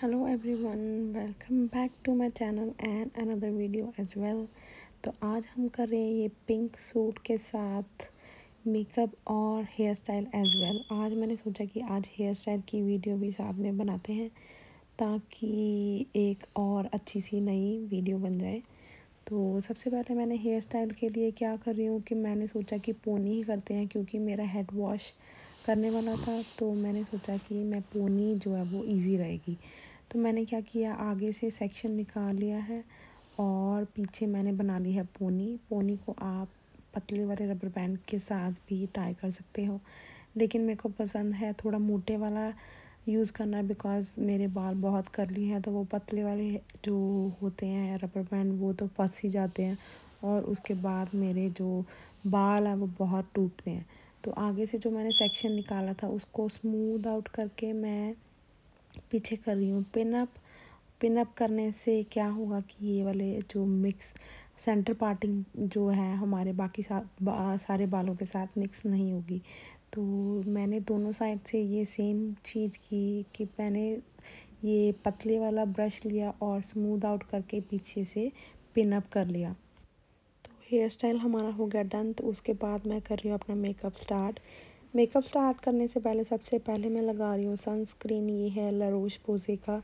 hello everyone welcome back to my channel and another video as well तो आज हम कर रहे हैं ये पिंक सूट के साथ मेकअप और हेयर स्टाइल एज वेल आज मैंने सोचा कि आज हेयर स्टाइल की वीडियो भी साथ में बनाते हैं ताकि एक और अच्छी सी नई वीडियो बन जाए तो सबसे पहले मैंने हेयर स्टाइल के लिए क्या कर रही हूँ कि मैंने सोचा कि पोनी ही करते हैं क्योंकि मेरा हेड वॉश करने वाला था तो मैंने सोचा कि मैं पोनी जो है वो इजी रहेगी तो मैंने क्या किया आगे से सेक्शन निकाल लिया है और पीछे मैंने बना ली है पोनी पोनी को आप पतले वाले रबर बैंड के साथ भी टाई कर सकते हो लेकिन मेरे को पसंद है थोड़ा मोटे वाला यूज़ करना बिकॉज मेरे बाल बहुत करली हैं तो वो पतले वाले जो होते हैं रबर बैंड वो तो फंस ही जाते हैं और उसके बाद मेरे जो बाल हैं वो बहुत टूटते हैं तो आगे से जो मैंने सेक्शन निकाला था उसको स्मूद आउट करके मैं पीछे कर रही हूँ पिनअप पिनअप करने से क्या होगा कि ये वाले जो मिक्स सेंटर पार्टिंग जो है हमारे बाकी सा, बा, सारे बालों के साथ मिक्स नहीं होगी तो मैंने दोनों साइड से ये सेम चीज़ की कि मैंने ये पतले वाला ब्रश लिया और स्मूद आउट करके पीछे से पिनअप कर लिया तो हेयर स्टाइल हमारा हो गया डन तो उसके बाद मैं कर रही हूँ अपना मेकअप स्टार्ट मेकअप स्टार्ट करने से पहले सबसे पहले मैं लगा रही हूँ सनस्क्रीन ये है लरोश पोजे का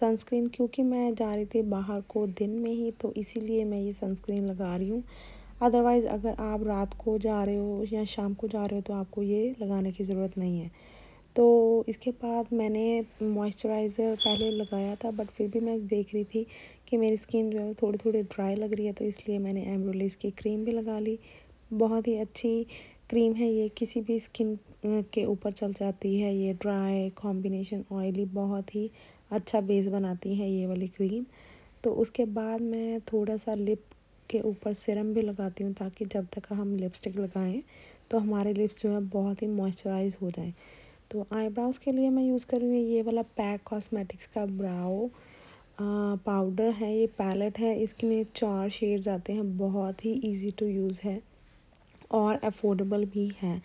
सनस्क्रीन क्योंकि मैं जा रही थी बाहर को दिन में ही तो इसीलिए मैं ये सनस्क्रीन लगा रही हूँ अदरवाइज़ अगर आप रात को जा रहे हो या शाम को जा रहे हो तो आपको ये लगाने की ज़रूरत नहीं है तो इसके बाद मैंने मॉइस्चराइज़र पहले लगाया था बट फिर भी मैं देख रही थी कि मेरी स्किन जो है थोड़ी थोड़ी ड्राई लग रही है तो इसलिए मैंने एम्ब्रोलिस की क्रीम भी लगा ली बहुत ही अच्छी क्रीम है ये किसी भी स्किन के ऊपर चल जाती है ये ड्राई कॉम्बिनेशन ऑयली बहुत ही अच्छा बेस बनाती है ये वाली क्रीम तो उसके बाद मैं थोड़ा सा लिप के ऊपर सिरम भी लगाती हूँ ताकि जब तक हम लिपस्टिक लगाएं तो हमारे लिप्स जो है बहुत ही मॉइस्चराइज हो जाएं तो आईब्राउज़ के लिए मैं यूज़ करूँगी ये वाला पैक कॉस्मेटिक्स का ब्राउ पाउडर है ये पैलेट है इसके में चार शेड्स आते हैं बहुत ही ईजी टू यूज़ है और अफोर्डेबल भी है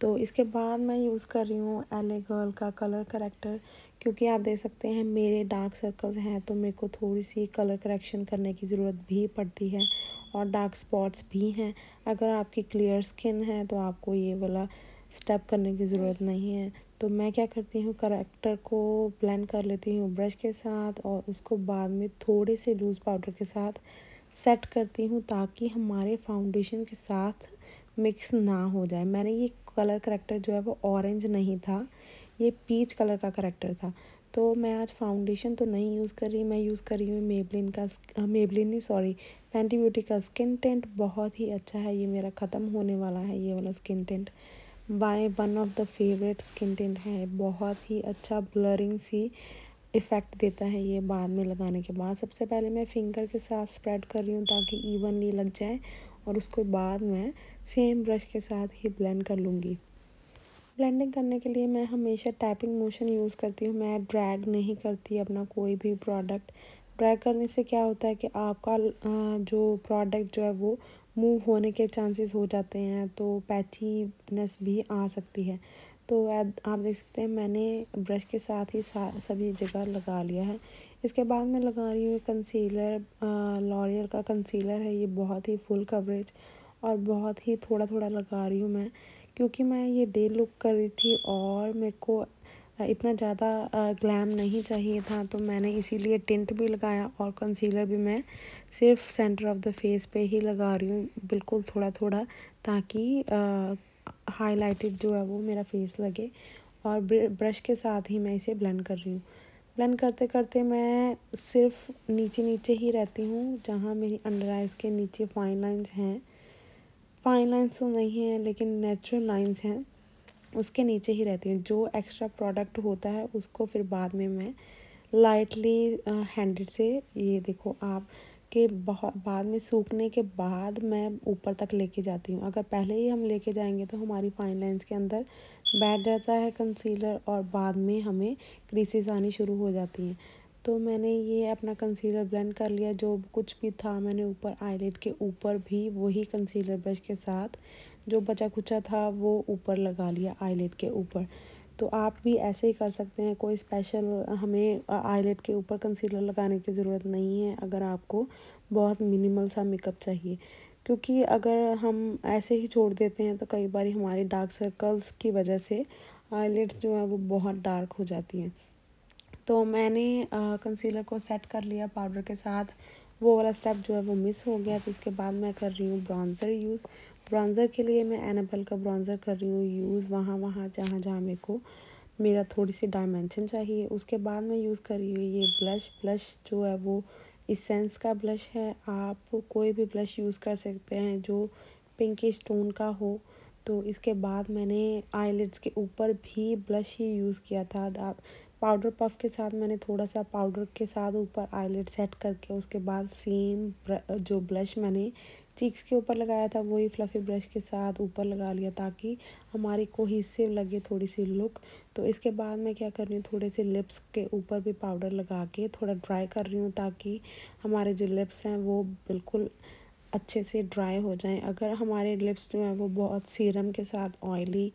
तो इसके बाद मैं यूज़ कर रही हूँ एले गर्ल का कलर करेक्टर क्योंकि आप देख सकते हैं मेरे डार्क सर्कल्स हैं तो मेरे को थोड़ी सी कलर करेक्शन करने की ज़रूरत भी पड़ती है और डार्क स्पॉट्स भी हैं अगर आपकी क्लियर स्किन है तो आपको ये वाला स्टेप करने की ज़रूरत नहीं है तो मैं क्या करती हूँ करेक्टर को ब्लेंड कर लेती हूँ ब्रश के साथ और उसको बाद में थोड़े से लूज़ पाउडर के साथ सेट करती हूँ ताकि हमारे फाउंडेशन के साथ मिक्स ना हो जाए मैंने ये कलर करेक्टर जो है वो ऑरेंज नहीं था ये पीच कलर का करेक्टर था तो मैं आज फाउंडेशन तो नहीं यूज़ कर रही मैं यूज़ कर रही हूँ मेबलिन का मेबलिन नहीं सॉरी पेंटी ब्यूटी का स्किन टेंट बहुत ही अच्छा है ये मेरा ख़त्म होने वाला है ये वाला skin tint by one of the favourite skin tint है बहुत ही अच्छा ब्लरिंग सी इफ़ेक्ट देता है ये बाद में लगाने के बाद सबसे पहले मैं फिंगर के साथ स्प्रेड कर रही हूँ ताकि ईवनली लग जाए और उसको बाद में सेम ब्रश के साथ ही ब्लेंड कर लूँगी ब्लेंडिंग करने के लिए मैं हमेशा टैपिंग मोशन यूज़ करती हूँ मैं ड्रैग नहीं करती अपना कोई भी प्रोडक्ट ड्रैग करने से क्या होता है कि आपका जो प्रोडक्ट जो है वो मूव होने के चांसेस हो जाते हैं तो पैचीनेस भी आ सकती है तो आप देख सकते हैं मैंने ब्रश के साथ ही सा, सभी जगह लगा लिया है इसके बाद मैं लगा रही हूँ कंसीलर लॉरियल का कंसीलर है ये बहुत ही फुल कवरेज और बहुत ही थोड़ा थोड़ा लगा रही हूँ मैं क्योंकि मैं ये डे लुक कर रही थी और मेरे को इतना ज़्यादा ग्लैम नहीं चाहिए था तो मैंने इसीलिए टिंट भी लगाया और कंसीलर भी मैं सिर्फ सेंटर ऑफ द फेस पे ही लगा रही हूँ बिल्कुल थोड़ा थोड़ा ताकि हाईलाइटेड जो है वो मेरा फेस लगे और ब्रश के साथ ही मैं इसे ब्लेंड कर रही हूँ ब्लेंड करते करते मैं सिर्फ नीचे नीचे ही रहती हूँ जहाँ मेरी अंडर आइज़ के नीचे फाइन लाइंस हैं फाइन लाइंस तो नहीं हैं लेकिन नेचुरल लाइंस हैं उसके नीचे ही रहती हूँ जो एक्स्ट्रा प्रोडक्ट होता है उसको फिर बाद में मैं लाइटली हैंडेड से ये देखो आप के बहुत बाद में सूखने के बाद मैं ऊपर तक लेके जाती हूँ अगर पहले ही हम लेके जाएंगे तो हमारी फाइन लाइंस के अंदर बैठ जाता है कंसीलर और बाद में हमें क्रीसेस आनी शुरू हो जाती हैं तो मैंने ये अपना कंसीलर ब्लेंड कर लिया जो कुछ भी था मैंने ऊपर आईलेट के ऊपर भी वही कंसीलर ब्रश के साथ जो बचा खुचा था वो ऊपर लगा लिया आईलेट के ऊपर तो आप भी ऐसे ही कर सकते हैं कोई स्पेशल हमें आईलेट के ऊपर कंसीलर लगाने की ज़रूरत नहीं है अगर आपको बहुत मिनिमल सा मेकअप चाहिए क्योंकि अगर हम ऐसे ही छोड़ देते हैं तो कई बार हमारी डार्क सर्कल्स की वजह से आईलेट्स जो है वो बहुत डार्क हो जाती हैं तो मैंने कंसीलर को सेट कर लिया पाउडर के साथ वो वाला स्टेप जो है वो मिस हो गया तो इसके बाद मैं कर रही हूँ ब्राउन्ज़र यूज़ ब्राउन्ज़र के लिए मैं एनापल का ब्राउन्ज़र कर रही हूँ यूज़ वहाँ वहाँ जहाँ जहाँ मेरे को मेरा थोड़ी सी डायमेंशन चाहिए उसके बाद मैं यूज़ कर रही हूँ ये ब्लश ब्लश जो है वो इसेंस का ब्लश है आप कोई भी ब्लश यूज़ कर सकते हैं जो पिंकिश टोन का हो तो इसके बाद मैंने आईलिड्स के ऊपर भी ब्लश ही यूज़ किया था आप पाउडर पफ के साथ मैंने थोड़ा सा पाउडर के साथ ऊपर आईलेट सेट करके उसके बाद सेम जो ब्लश मैंने चिक्स के ऊपर लगाया था वही फ्लफ़ी ब्रश के साथ ऊपर लगा लिया ताकि हमारी कोहिसिव लगे थोड़ी सी लुक तो इसके बाद मैं क्या कर रही हूँ थोड़े से लिप्स के ऊपर भी पाउडर लगा के थोड़ा ड्राई कर रही हूँ ताकि हमारे जो लिप्स हैं वो बिल्कुल अच्छे से ड्राई हो जाएं अगर हमारे लिप्स जो हैं वो बहुत सीरम के साथ ऑयली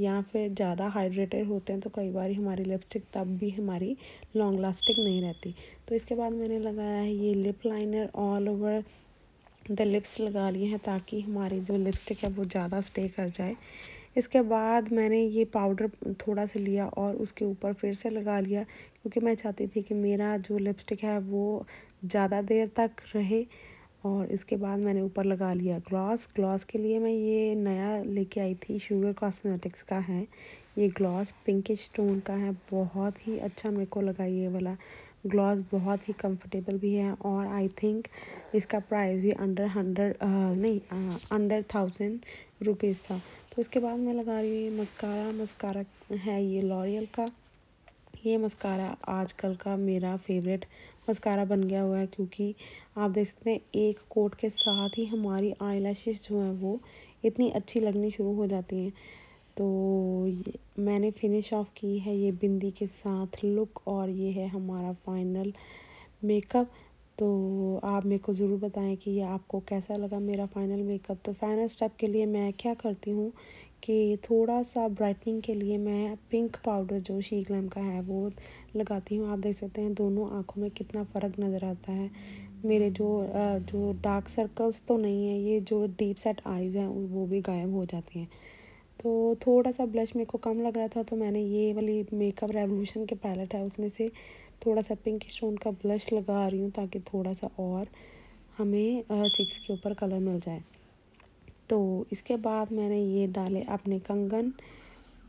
या फिर ज़्यादा हाइड्रेटेड होते हैं तो कई बार हमारी लिपस्टिक तब भी हमारी लॉन्ग लास्टिंग नहीं रहती तो इसके बाद मैंने लगाया है ये lip liner all over the lips लगा लिए हैं ताकि हमारी जो लिपस्टिक है वो ज़्यादा स्टे कर जाए इसके बाद मैंने ये पाउडर थोड़ा सा लिया और उसके ऊपर फिर से लगा लिया क्योंकि मैं चाहती थी कि मेरा जो लिपस्टिक है वो ज़्यादा देर तक रहे और इसके बाद मैंने ऊपर लगा लिया ग्लॉस ग्लॉस के लिए मैं ये नया लेके आई थी शुगर कॉस्मेटिक्स का है ये ग्लॉस पिंकिश टोन का है बहुत ही अच्छा मेरे को लगा ये वाला ग्लॉस बहुत ही कंफर्टेबल भी है और आई थिंक इसका प्राइस भी अंडर हंड्रेड नहीं अंडर थाउजेंड रुपीज़ था तो उसके बाद मैं लगा रही हूँ ये मस्कारा मस्कारा है ये लॉरियल का ये मस्कारा आजकल का मेरा फेवरेट मस्कारा बन गया हुआ है क्योंकि आप देख सकते हैं एक कोट के साथ ही हमारी आई जो हैं वो इतनी अच्छी लगनी शुरू हो जाती हैं तो मैंने फिनिश ऑफ की है ये बिंदी के साथ लुक और ये है हमारा फाइनल मेकअप तो आप मेरे को ज़रूर बताएं कि ये आपको कैसा लगा मेरा फ़ाइनल मेकअप तो फाइनल स्टेप के लिए मैं क्या करती हूँ कि थोड़ा सा ब्राइटनिंग के लिए मैं पिंक पाउडर जो शी ग्लैम का है वो लगाती हूँ आप देख सकते हैं दोनों आँखों में कितना फ़र्क नज़र आता है मेरे जो जो डार्क सर्कल्स तो नहीं है ये जो डीप सेट आइज़ हैं वो भी गायब हो जाती हैं तो थोड़ा सा ब्लश मेरे को कम लग रहा था तो मैंने ये वाली मेकअप रेवोल्यूशन के पैलेट है उसमें से थोड़ा सा पिंक स्टोन का ब्लश लगा रही हूँ ताकि थोड़ा सा और हमें चिक्स के ऊपर कलर मिल जाए तो इसके बाद मैंने ये डाले अपने कंगन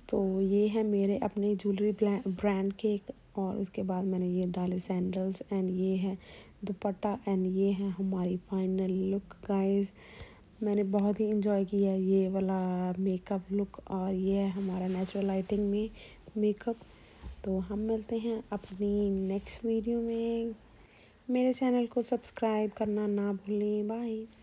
तो ये है मेरे अपने ज्वेलरी ब्रांड के और उसके बाद मैंने ये डाले सैंडल्स एंड ये है दुपट्टा एंड ये है हमारी फाइनल लुक गाइस मैंने बहुत ही इंजॉय किया ये वाला मेकअप लुक और ये है हमारा नेचुरल लाइटिंग में मेकअप तो हम मिलते हैं अपनी नेक्स्ट वीडियो में मेरे चैनल को सब्सक्राइब करना ना भूलें बाय